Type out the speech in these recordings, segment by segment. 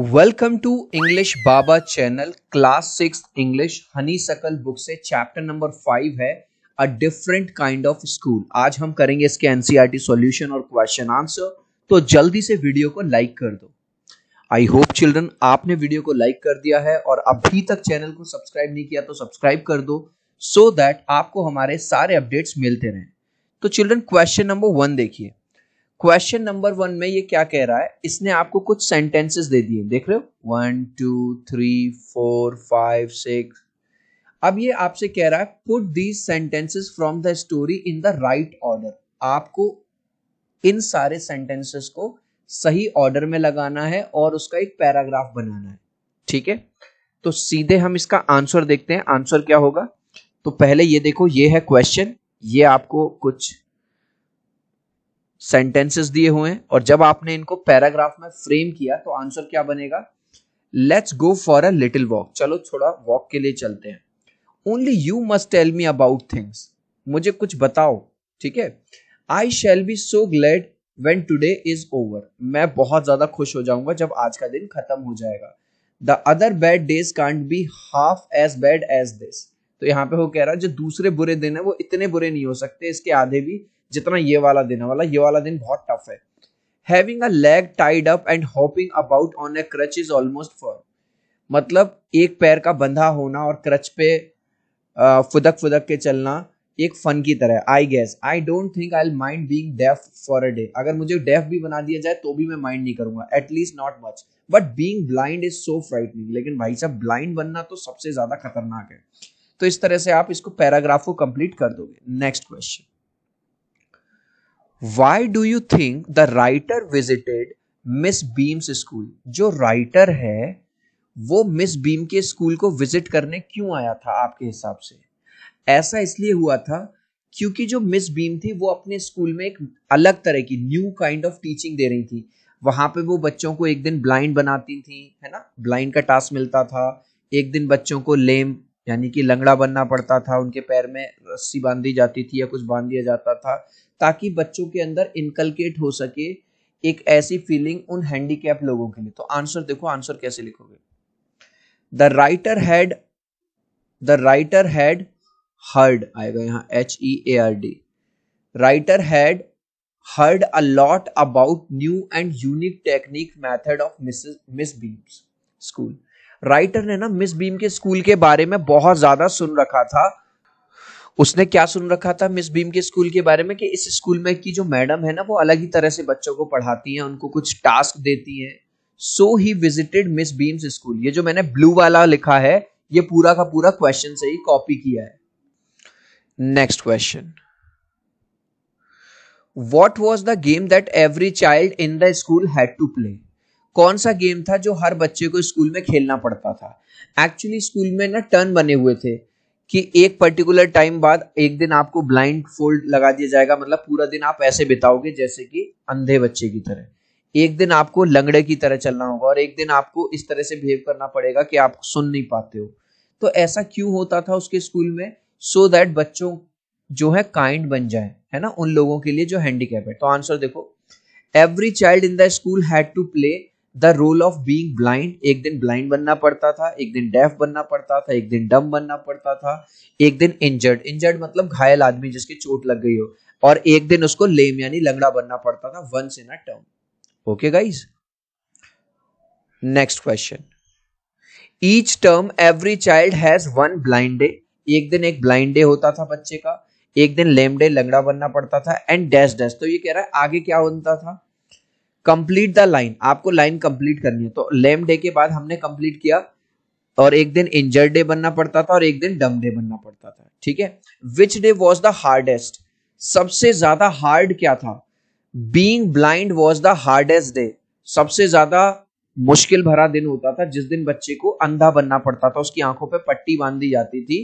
welcome to English Baba channel class six English honeysuckle book से chapter number five है a different kind of school आज हम करेंगे इसके एनसीआर सॉल्यूशन e और क्वेश्चन आंसर तो जल्दी से वीडियो को लाइक कर दो आई होप चिल्ड्रन आपने वीडियो को लाइक कर दिया है और अभी तक चैनल को सब्सक्राइब नहीं किया तो सब्सक्राइब कर दो सो so दैट आपको हमारे सारे अपडेट्स मिलते रहे तो चिल्ड्रन क्वेश्चन नंबर वन देखिए क्वेश्चन नंबर वन में ये क्या कह रहा है इसने आपको कुछ सेंटेंसेस दे दिए देख रहे हो one two three four five six अब ये आपसे कह रहा है put these sentences from the story in the right order आपको इन सारे सेंटेंसेस को सही ऑर्डर में लगाना है और उसका एक पैराग्राफ बनाना है ठीक है तो सीधे हम इसका आंसर देखते हैं आंसर क्या होगा तो पहले ये देखो ये है क्वेश्चन ये आपको कुछ सेंटेंसेस दिए हुए हैं और जब आपने इनको पैराग्राफ में फ्रेम किया तो आंसर क्या बनेगा let's go for a little walk चलो थोड़ा वॉक के लिए चलते हैं only you must tell me about things मुझे कुछ बताओ ठीक है I shall be so glad when today is over मैं बहुत ज्यादा खुश हो जाऊंगा जब आज का दिन खत्म हो जाएगा the other bad days can't be half as bad as this तो यहाँ पे वो कह रहा है जो दूसरे बुरे दिन है वो इतने बुरे नहीं हो सकते इसके आधे भी जितना ये वाला दिन है वाला ये वाला दिन बहुत टफ है having a leg tied up and hopping about on a crutch is almost for मतलब एक पैर का बंधा होना और क्रच पे फुदक फुदक के चलना एक फन की तरह I guess I don't think I mind being deaf for a day अगर मुझे डेफ भी बना दिया जाए तो भी मैं माइंड नहीं करूंगा at least not much but being blind is so frightening लेकिन भाई साहब ब्लाइंड बनना तो सबसे ज्यादा खतरनाक है तो इस तरह से आप इसको पैराग्राफ को कंप्लीट कर दोगे next question why do you think the writer visited Miss Beam's school जो राइटर है वो मिस बीम के स्कूल को विजिट करने क्यों आया था आपके हिसाब से ऐसा इसलिए हुआ था क्योंकि जो मिस बीम थी वो अपने स्कूल में एक अलग तरह की न्यू काइंड ऑफ टीचिंग दे रही थी वहां पे वो बच्चों को एक दिन ब्लाइंड बनाती थी है ना ब्लाइंड का टास्क मिलता था एक दिन बच्चों को लेम यानी कि लंगड़ा बनना पड़ता था उनके पैर में रस्सी बांधी जाती थी या कुछ बांध दिया जाता था ताकि बच्चों के अंदर इनकलकेट हो सके एक ऐसी फीलिंग उन हैंडीकैप लोगों के लिए तो आंसर देखो आंसर कैसे लिखोगे the writer had the writer had heard आएगा यहाँ H E A R D writer had heard a lot about new and unique technique method of Miss Beam school writer ने ना मिस बीम के school के बारे में बहुत ज्यादा सुन रखा था उसने क्या सुन रखा था मिस भीम के स्कूल के बारे में कि इस स्कूल में की जो मैडम है ना वो अलग ही तरह से बच्चों को पढ़ाती हैं उनको कुछ टास्क देती हैं so he visited Miss Beam's school ये जो मैंने ब्लू वाला लिखा है ये पूरा का पूरा क्वेश्चन से ही कॉपी किया है next question what was the game that every child in the school had to play कौन सा गेम था जो हर बच्चे को स्कूल में खेलना पड़ता था एक्चुअली स्कूल में ना टर्न बने हुए थे कि एक पर्टिकुलर टाइम बाद एक दिन आपको ब्लाइंड फोल्ड लगा दिया जाएगा मतलब पूरा दिन आप ऐसे बिताओगे जैसे कि अंधे बच्चे की तरह एक दिन आपको लंगड़े की तरह चलना होगा और एक दिन आपको इस तरह से बिहेव करना पड़ेगा कि आप सुन नहीं पाते हो तो ऐसा क्यों होता था उसके स्कूल में सो so दैट बच्चों जो है काइंड बन जाए है ना उन लोगों के लिए जो हैंडीकैप है तो आंसर देखो every child in the school had to play the role of being blind एक दिन ब्लाइंड बनना पड़ता था एक दिन डेफ बनना पड़ता था एक दिन डम बनना पड़ता था एक दिन इंजर्ड इंजर्ड मतलब घायल आदमी जिसकी चोट लग गई हो और एक दिन उसको लेम यानी लंगड़ा बनना पड़ता था once in a term okay guys next question each term every child has one blind day एक दिन एक ब्लाइंड डे होता था बच्चे का एक दिन लेम डे लंगड़ा बनना पड़ता था एंड डैश डैश तो ये कह रहा है आगे क्या होता था कंप्लीट द लाइन आपको लाइन कंप्लीट करनी है तो लेम डे के बाद हमने कंप्लीट किया और एक दिन इंजर्ड डे बनना पड़ता था और एक दिन डम डे बनना पड़ता था ठीक है which day was the hardest सबसे ज्यादा हार्ड क्या था being blind was the hardest day सबसे ज्यादा मुश्किल भरा दिन होता था जिस दिन बच्चे को अंधा बनना पड़ता था उसकी आंखों पे पट्टी बांध दी जाती थी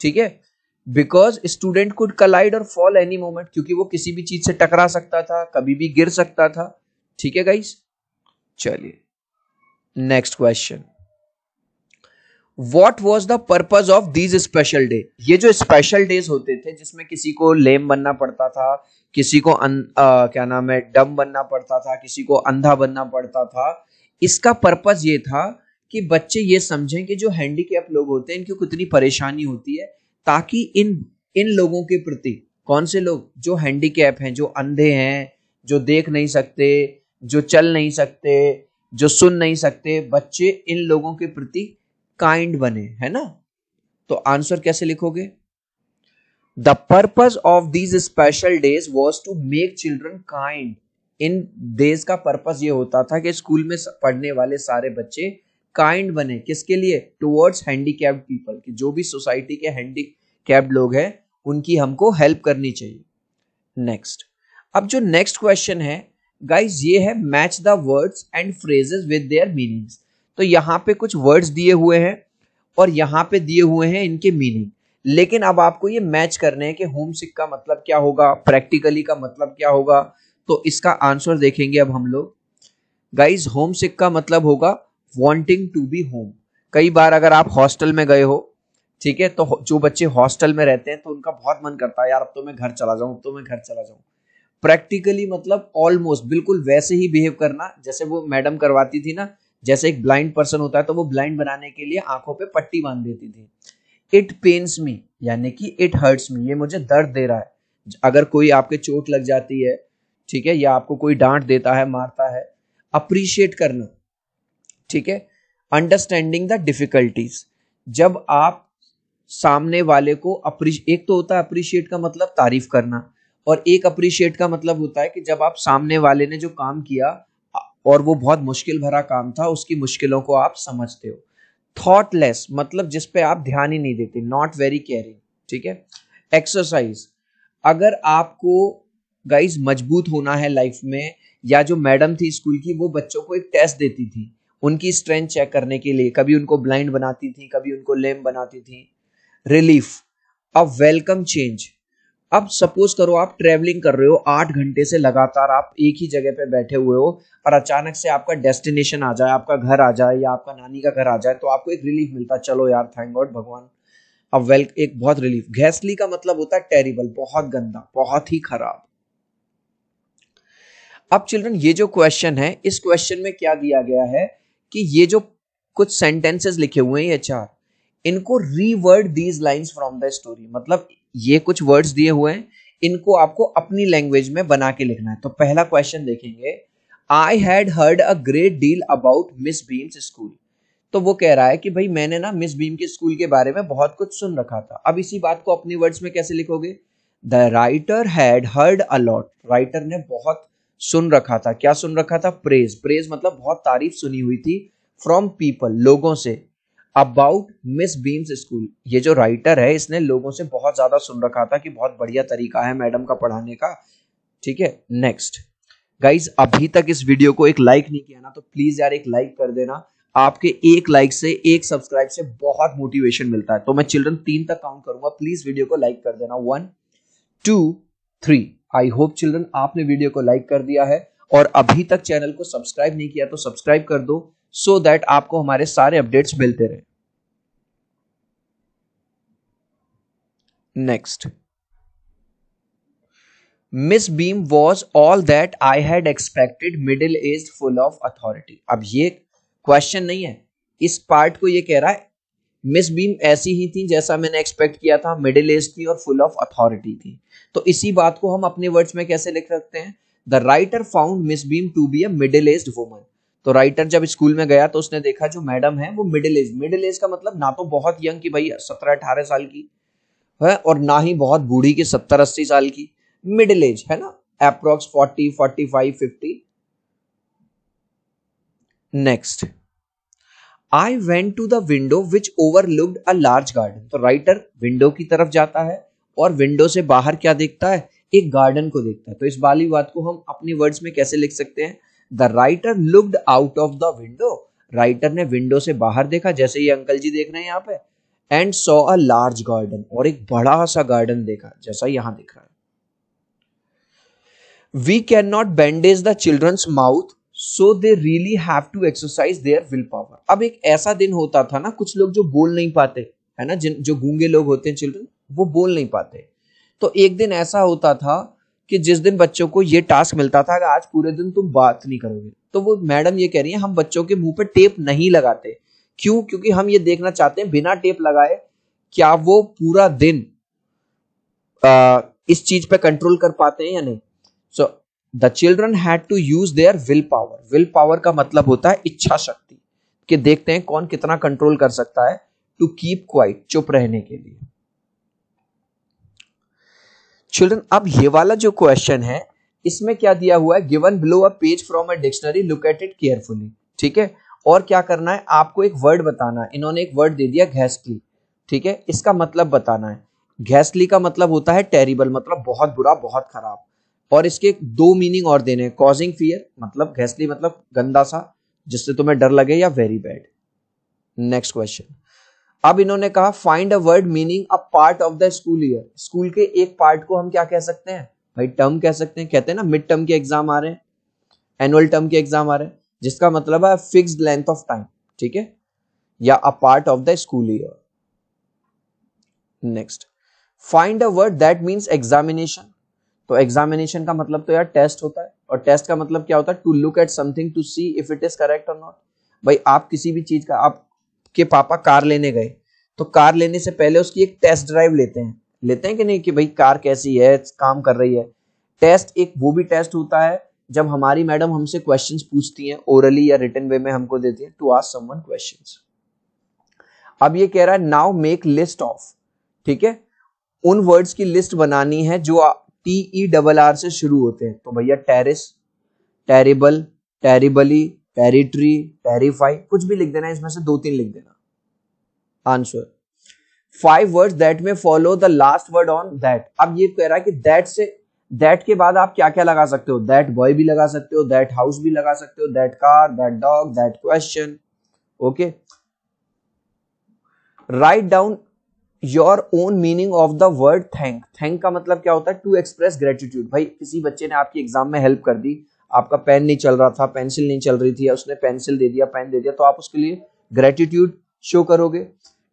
ठीक है बिकॉज स्टूडेंट कुड कलाइड और फॉल एनी मोमेंट क्योंकि वो किसी भी चीज से टकरा सकता था कभी भी गिर सकता था ठीक है गाइस चलिए next question what was the purpose of these special days ये जो स्पेशल डेज होते थे जिसमें किसी को लेम बनना पड़ता था किसी को अन, अं, आ, क्या नाम है डम बनना पड़ता था किसी को अंधा बनना पड़ता था इसका पर्पज ये था कि बच्चे ये समझें कि जो हैंडीकैप लोग होते हैं इनकी कितनी परेशानी होती है ताकि इन इन लोगों के प्रति कौन से लोग जो हैंडीकैप हैं जो अंधे हैं जो देख नहीं सकते जो चल नहीं सकते जो सुन नहीं सकते बच्चे इन लोगों के प्रति काइंड बने है ना तो आंसर कैसे लिखोगे the purpose of these special days was to make children kind इन डेज का पर्पज ये होता था कि स्कूल में पढ़ने वाले सारे बच्चे काइंड बने किसके लिए हैंडी हैंडीकैप्ड पीपल कि जो भी सोसाइटी के हैंडीकैप्ड लोग हैं उनकी हमको हेल्प करनी चाहिए नेक्स्ट अब जो नेक्स्ट क्वेश्चन है गाइज ये है match the words and phrases with their meanings तो यहाँ पे कुछ वर्ड्स दिए हुए हैं और यहाँ पे दिए हुए हैं इनके मीनिंग लेकिन अब आपको ये मैच करने हैं कि होम सिक का मतलब क्या होगा प्रैक्टिकली का मतलब क्या होगा तो इसका आंसर देखेंगे अब हम लोग गाइज होम सिक का मतलब होगा वॉन्टिंग टू बी होम कई बार अगर आप हॉस्टल में गए हो ठीक है तो जो बच्चे हॉस्टल में रहते हैं तो उनका बहुत मन करता है यार अब तो मैं घर चला जाऊं अब तो मैं घर चला जाऊं प्रैक्टिकली मतलब ऑलमोस्ट बिल्कुल वैसे ही बिहेव करना जैसे वो मैडम करवाती थी ना जैसे एक ब्लाइंड पर्सन होता है तो वो ब्लाइंड बनाने के लिए आंखों पे पट्टी बांध देती थी इट पेन्स मी यानी कि इट हर्ट्स मी ये मुझे दर्द दे रहा है अगर कोई आपके चोट लग जाती है ठीक है या आपको कोई डांट देता है मारता है अप्रिशिएट करना ठीक है अंडरस्टैंडिंग द डिफिकल्टीज जब आप सामने वाले को अप्रिश एक तो होता है अप्रिशिएट का मतलब तारीफ करना और एक अप्रिशिएट का मतलब होता है कि जब आप सामने वाले ने जो काम किया और वो बहुत मुश्किल भरा काम था उसकी मुश्किलों को आप समझते हो थॉटलेस मतलब जिस पे आप ध्यान ही नहीं देते नॉट वेरी केयरिंग ठीक है एक्सरसाइज अगर आपको गाइज मजबूत होना है लाइफ में या जो मैडम थी स्कूल की वो बच्चों को एक टेस्ट देती थी उनकी स्ट्रेंथ चेक करने के लिए कभी उनको ब्लाइंड बनाती थी कभी उनको लेम बनाती थी रिलीफ अ वेलकम चेंज अब सपोज करो आप ट्रेवलिंग कर रहे हो आठ घंटे से लगातार आप एक ही जगह पे बैठे हुए हो और अचानक से आपका डेस्टिनेशन आ जाए आपका घर आ जाए या आपका नानी का घर आ जाए तो आपको एक रिलीफ मिलता चलो यार थैंक गॉड भगवान अब वेल एक बहुत रिलीफ घैसली का मतलब होता है टेरिबल बहुत गंदा बहुत ही खराब अब चिल्ड्रन ये जो क्वेश्चन है इस क्वेश्चन में क्या दिया गया है कि ये जो कुछ सेंटेंसेस लिखे हुए हैं ये चार इनको reword these lines from the story मतलब ये कुछ वर्ड्स दिए हुए हैं इनको आपको अपनी लैंग्वेज में बना के लिखना है तो पहला क्वेश्चन देखेंगे I had heard a great deal about Miss Beam's school तो वो कह रहा है कि भाई मैंने ना मिस भीम के स्कूल के बारे में बहुत कुछ सुन रखा था अब इसी बात को अपनी वर्ड्स में कैसे लिखोगे the writer had heard a lot writer ने बहुत सुन रखा था क्या सुन रखा था प्रेज प्रेज मतलब बहुत तारीफ सुनी हुई थी फ्रॉम पीपल लोगों say about miss Beam's school ये जो राइटर है इसने लोगों से बहुत ज़्यादा सुन रखा था कि बहुत बढ़िया तरीका है मैडम का पढ़ाने का ठीक है नेक्स्ट गाइज अभी तक इस वीडियो को एक लाइक नहीं किया ना तो प्लीज़ यार एक लाइक कर देना आपके एक लाइक से एक सब्सक्राइब से बहुत मोटिवेशन मिलता है तो मैं चिल्ड्रन तीन तक काउंट करूंगा प्लीज वीडियो को लाइक कर देना one two three I hope children आपने वीडियो को लाइक कर दिया है और अभी तक चैनल को सब्सक्राइब नहीं किया तो सब्सक्राइब कर दो सो so दैट आपको हमारे सारे अपडेट्स मिलते रहे next Miss Beam was all that I had expected middle age full of authority अब ये क्वेश्चन नहीं है इस पार्ट को ये कह रहा है मिस बीम ऐसी ही थी जैसा मैंने एक्सपेक्ट किया था मिडिल एज थी और फुल ऑफ अथॉरिटी थी तो इसी बात को हम अपने वर्ड्स में कैसे लिख सकते हैं the writer found Miss Beam to be a middle age woman तो राइटर जब स्कूल में गया तो उसने देखा जो मैडम है वो मिडिल एज मिडिल एज का मतलब ना तो बहुत यंग की भाई सत्रह अठारह साल की है और ना ही बहुत बूढ़ी की सत्तर अस्सी साल की मिडिल एज है ना approx forty forty five fifty next I went to the window which looked a large garden तो राइटर विंडो की तरफ जाता है और विंडो से बाहर क्या देखता है एक गार्डन को देखता है तो इस बाली बात को हम अपने वर्ड्स में कैसे लिख सकते हैं the writer looked out of the window writer ने विंडो से बाहर देखा जैसे ये अंकल जी देख रहे हैं यहाँ पे and so a large garden और एक बड़ा सा गार्डन देखा जैसा यहां दिख रहा है we can not bandage the children's mouth so they really have to exercise their will power अब एक ऐसा दिन होता था ना कुछ लोग जो बोल नहीं पाते है ना जिन जो गूंगे लोग होते हैं चिल्ड्रन वो बोल नहीं पाते तो एक दिन ऐसा होता था कि जिस दिन बच्चों को ये टास्क मिलता था कि आज पूरे दिन तुम बात नहीं करोगे तो वो मैडम ये कह रही है हम बच्चों के मुंह पे टेप नहीं लगाते क्यों क्योंकि हम ये देखना चाहते हैं बिना टेप लगाए क्या वो पूरा दिन आ, इस चीज पे कंट्रोल कर पाते हैं या नहीं so the children had to use their will power will power का मतलब होता है इच्छा शक्ति कि देखते हैं कौन कितना कंट्रोल कर सकता है टू कीप क्वाइट चुप रहने के लिए चिल्ड्रन अब ये वाला जो क्वेश्चन है इसमें क्या दिया हुआ है given below a page from a dictionary look at it carefully ठीक है और क्या करना है आपको एक वर्ड बताना है इन्होंने एक वर्ड दे दिया घैसली ठीक है इसका मतलब बताना है घैसली का मतलब होता है टेरिबल मतलब बहुत बुरा बहुत खराब और इसके दो मीनिंग और देने कॉजिंग फियर मतलब घैसली मतलब गंदा सा जिससे तुम्हें डर लगे या वेरी बैड नेक्स्ट क्वेश्चन अब इन्होंने कहा find a word meaning a part of the school year school के एक पार्ट को हम क्या कह सकते हैं भाई टर्म कह सकते हैं कहते हैं ना मिड टर्म के एग्जाम आ रहे हैं एनुअल टर्म के एग्जाम आ रहे हैं जिसका मतलब है फिक्स्ड लेंथ ऑफ टाइम ठीक है या a part of the school year next find a word that means examination तो एग्जामिनेशन का मतलब तो यार टेस्ट होता है और टेस्ट का मतलब क्या होता है to look at something to see if it is correct और नॉट भाई आप किसी भी चीज का आप के पापा कार लेने गए तो कार लेने से पहले उसकी एक टेस्ट ड्राइव लेते हैं लेते हैं कि नहीं कि भाई कार कैसी है काम कर रही है टेस्ट एक वो भी टेस्ट होता है जब हमारी मैडम हमसे क्वेश्चंस पूछती हैं ओरली या रिटर्न वे में हमको देती है टू आस्क समवन क्वेश्चंस अब ये कह रहा है नाउ मेक लिस्ट ऑफ ठीक है उन वर्ड्स की लिस्ट बनानी है जो टी ई डबल आर से शुरू होते हैं तो भैया terrace terrible terribly territory terrify कुछ भी लिख देना इसमें से दो तीन लिख देना आंसर फाइव वर्ड दैट में follow the last word on that अब ये कह रहा है कि दैट से दैट के बाद आप क्या क्या लगा सकते हो दैट बॉय भी लगा सकते हो दैट हाउस भी लगा सकते हो that car that dog that question okay write down your own meaning of the word thank thank का मतलब क्या होता है टू एक्सप्रेस ग्रेटिट्यूड भाई किसी बच्चे ने आपकी एग्जाम में हेल्प कर दी आपका पेन नहीं चल रहा था पेंसिल नहीं चल रही थी उसने पेंसिल दे दिया पेन दे दिया तो आप उसके लिए ग्रेटिट्यूड शो करोगे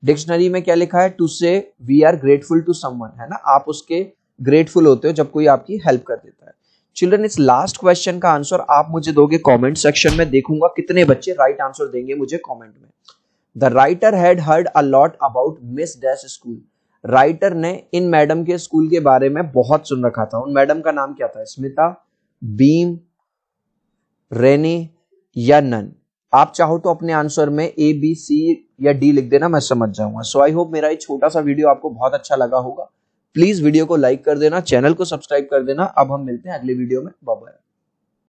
डिक्शनरी में क्या लिखा है to say we are grateful to someone है ना आप उसके ग्रेटफुल होते हो जब कोई आपकी हेल्प कर देता है चिल्ड्रन इस लास्ट क्वेश्चन का आंसर आप मुझे दोगे कमेंट सेक्शन में देखूंगा कितने बच्चे राइट right आंसर देंगे मुझे कमेंट में the writer had heard a lot about Miss dash school writer ने इन मैडम के स्कूल के बारे में बहुत सुन रखा था उन मैडम का नाम क्या था स्मिता बीम रेनी या नन आप चाहो तो अपने आंसर में ए बी सी या डी लिख देना मैं समझ जाऊंगा सो आई होप मेरा ये छोटा सा वीडियो आपको बहुत अच्छा लगा होगा प्लीज वीडियो को लाइक कर देना चैनल को सब्सक्राइब कर देना अब हम मिलते हैं अगले वीडियो में बाय